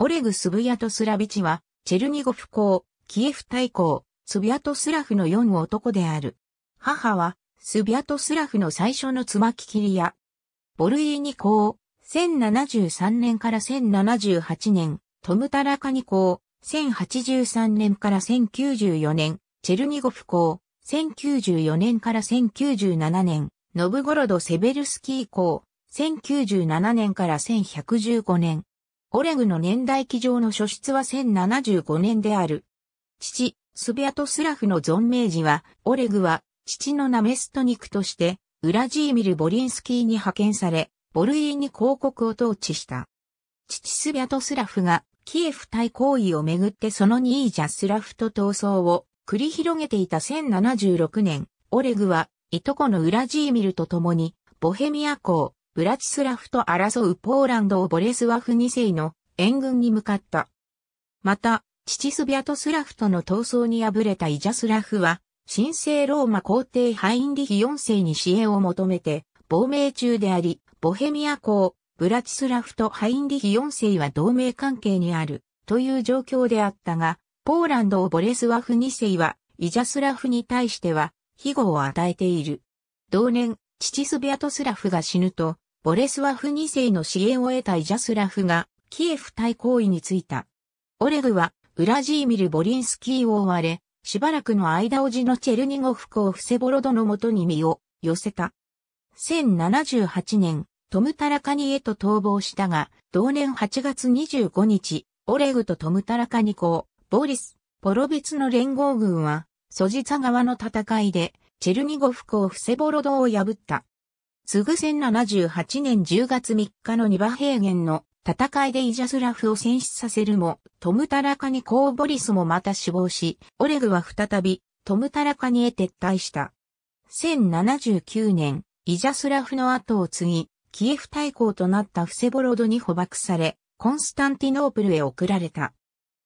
オレグ・スブヤトスラビチは、チェルニゴフ公、キエフ大公、スビアトスラフの4男である。母は、スビアトスラフの最初の妻キキリア。ボルイーニ公、1073年から1078年、トムタラカニ公、1083年から1094年、チェルニゴフ公、1094年から1097年、ノブゴロド・セベルスキー公、1097年から1115年、オレグの年代記上の初出は1075年である。父、スベアトスラフの存命時は、オレグは、父のナメストニクとして、ウラジーミル・ボリンスキーに派遣され、ボルイーに広告を統治した。父スベアトスラフが、キエフ対抗意をめぐってそのニージャスラフと闘争を繰り広げていた1076年、オレグは、いとこのウラジーミルと共に、ボヘミア公、ブラチスラフと争うポーランドをボレスワフ2世の援軍に向かった。また、チチスビアトスラフとの闘争に敗れたイジャスラフは、神聖ローマ皇帝ハインリヒ4世に支援を求めて、亡命中であり、ボヘミア公、ブラチスラフとハインリヒ4世は同盟関係にある、という状況であったが、ポーランドをボレスワフ2世は、イジャスラフに対しては、庇護を与えている。同年、父スビアトスラフが死ぬと、ボレスワフ2世の支援を得たイジャスラフが、キエフ対抗位についた。オレグは、ウラジーミル・ボリンスキーを追われ、しばらくの間おじのチェルニゴフ公フセボロドのもとに身を寄せた。1078年、トムタラカニへと逃亡したが、同年8月25日、オレグとトムタラカニ公、ボリス、ポロビツの連合軍は、ソジツァ川の戦いで、チェルニゴフ港フセボロドを破った。すぐ1078年10月3日のニバ平原の戦いでイジャスラフを戦死させるも、トムタラカニコーボリスもまた死亡し、オレグは再びトムタラカニへ撤退した。1079年、イジャスラフの後を継ぎ、キエフ大公となったフセボロドに捕獲され、コンスタンティノープルへ送られた。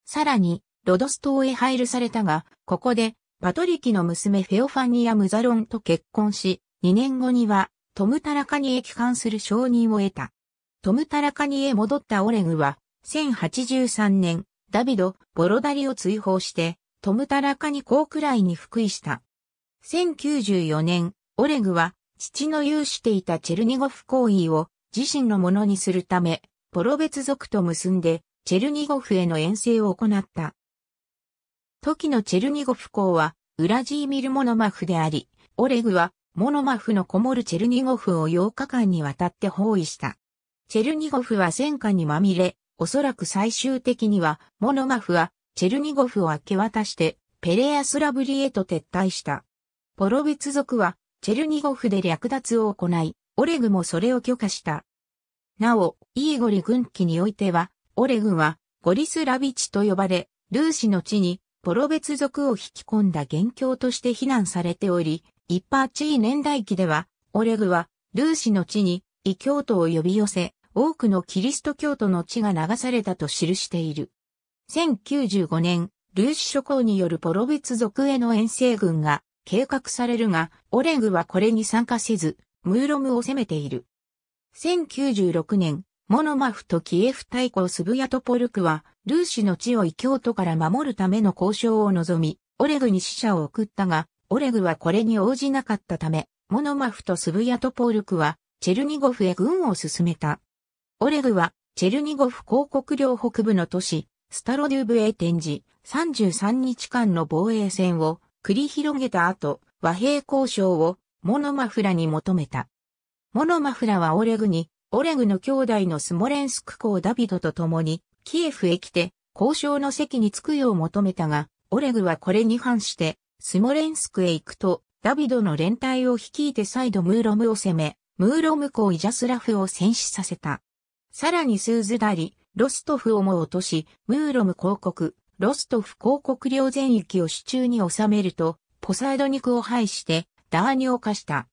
さらに、ロドス島へ配るされたが、ここでパトリキの娘フェオファニア・ムザロンと結婚し、2年後にはトム・タラカニへ帰還する承認を得た。トム・タラカニへ戻ったオレグは、1083年、ダビド・ボロダリを追放して、トム・タラカニ公くらいに復位した。1094年、オレグは、父の有していたチェルニゴフ行為を自身のものにするため、ポロ別族と結んで、チェルニゴフへの遠征を行った。時のチェルニゴフ港は、ウラジーミル・モノマフであり、オレグは、モノマフのこもるチェルニゴフを8日間にわたって包囲した。チェルニゴフは戦火にまみれ、おそらく最終的には、モノマフは、チェルニゴフを明け渡して、ペレアスラブリへと撤退した。ポロビツ族は、チェルニゴフで略奪を行い、オレグもそれを許可した。なお、イーゴリ軍機においては、オレグは、ゴリスラビチと呼ばれ、ルーシの地に、ポロベツ族を引き込んだ元凶として非難されており、一パーチー年代記では、オレグは、ルーシの地に、異教徒を呼び寄せ、多くのキリスト教徒の地が流されたと記している。1095年、ルーシ諸侯によるポロベツ族への遠征軍が計画されるが、オレグはこれに参加せず、ムーロムを攻めている。1096年、モノマフとキエフ大抗スブヤトポルクは、ルーシの地を異教徒から守るための交渉を望み、オレグに死者を送ったが、オレグはこれに応じなかったため、モノマフとスブヤトポルクは、チェルニゴフへ軍を進めた。オレグは、チェルニゴフ広告領北部の都市、スタロデューブへ転じ、33日間の防衛戦を繰り広げた後、和平交渉をモノマフラに求めた。モノマフラはオレグにオレグの兄弟のスモレンスク公ダビドと共に、キエフへ来て、交渉の席に着くよう求めたが、オレグはこれに反して、スモレンスクへ行くと、ダビドの連隊を率いて再度ムーロムを攻め、ムーロム公イジャスラフを戦死させた。さらにスーズダリ、ロストフをも落とし、ムーロム公国、ロストフ公国領全域を手中に収めると、ポサイド肉を廃して、ダーニを化した。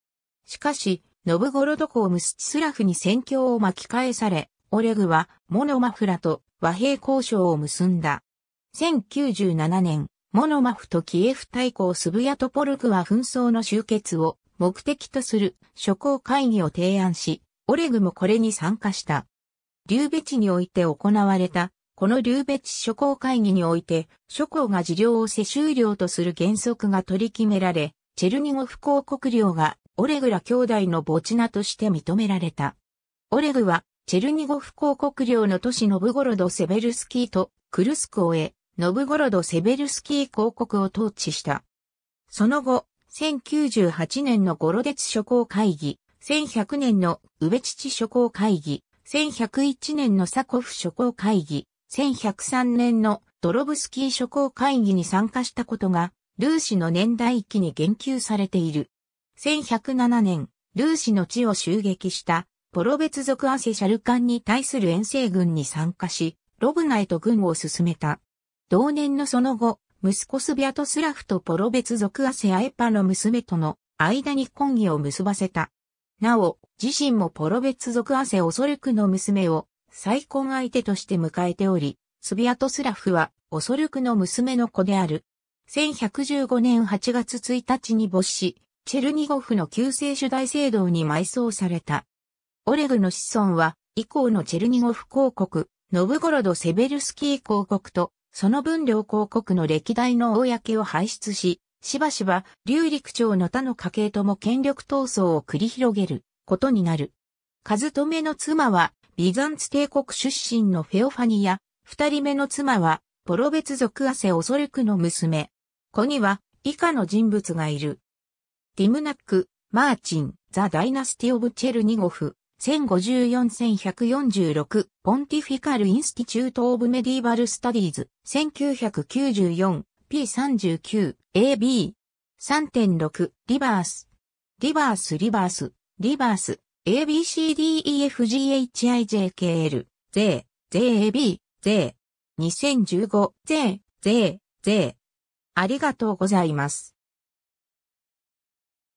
しかし、ノブゴロド公ムスチスラフに戦況を巻き返され、オレグはモノマフラと和平交渉を結んだ。1097年、モノマフとキエフ大公スブヤトポルクは紛争の終結を目的とする諸行会議を提案し、オレグもこれに参加した。リューベチにおいて行われた、このリューベチ諸行会議において、諸行が事領を世襲領とする原則が取り決められ、チェルニゴフ公国領がオレグら兄弟の墓地名として認められた。オレグは、チェルニゴフ公国領の都市ノブゴロド・セベルスキーとクルスクを得、ノブゴロド・セベルスキー公国を統治した。その後、1098年のゴロデツ諸公会議、1100年のウベチチ諸公会議、1101年のサコフ諸公会議、1103年のドロブスキー諸公会議に参加したことが、ルーシの年代記に言及されている。1107年、ルーシの地を襲撃したポロベツ族アセシャル艦に対する遠征軍に参加し、ロブナへと軍を進めた。同年のその後、息子スビアトスラフとポロベツ族アセアエパの娘との間に婚儀を結ばせた。なお、自身もポロベツ族アセオソルクの娘を再婚相手として迎えており、スビアトスラフはオソルクの娘の子である。1115年8月1日に没死。チェルニゴフの救世主大聖堂に埋葬された。オレグの子孫は、以降のチェルニゴフ公国、ノブゴロド・セベルスキー公国と、その分量公国の歴代の公を輩出し、しばしば、劉陸長の他の家系とも権力闘争を繰り広げることになる。カズトメの妻は、ビザンツ帝国出身のフェオファニア、二人目の妻は、ボロベツ族アセオソルクの娘。子には、以下の人物がいる。ティムナック、マーチン、ザ・ダイナスティ・オブ・チェルニゴフ、1054-1146、ポンティフィカル・インスティチュート・オブ・メディーバル・スタディーズ、1994、P39、AB、3.6、リバース、リバース、リバース、リバース、ABCDEFGHIJKL、ゼ、ZAB、税、2015、税、ゼ、税。ありがとうございます。